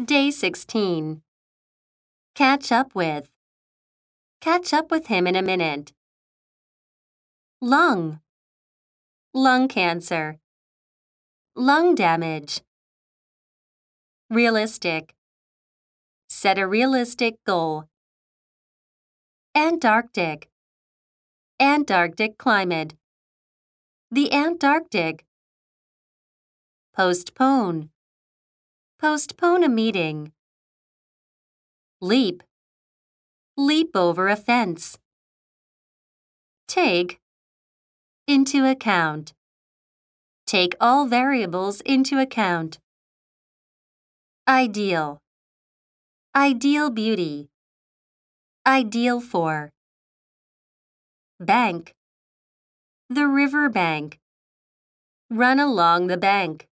Day 16. Catch up with. Catch up with him in a minute. Lung. Lung cancer. Lung damage. Realistic. Set a realistic goal. Antarctic. Antarctic climate. The Antarctic. Postpone Postpone a meeting. Leap. Leap over a fence. Take. Into account. Take all variables into account. Ideal. Ideal beauty. Ideal for. Bank. The river bank. Run along the bank.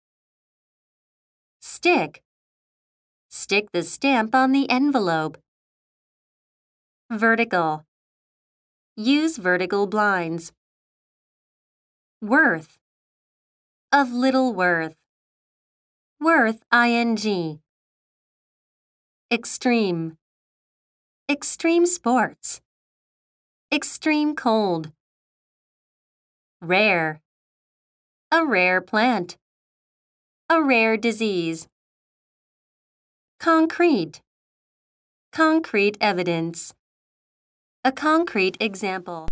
Stick. Stick the stamp on the envelope. Vertical. Use vertical blinds. Worth. Of little worth. Worth ing. Extreme. Extreme sports. Extreme cold. Rare. A rare plant a rare disease. Concrete, concrete evidence, a concrete example.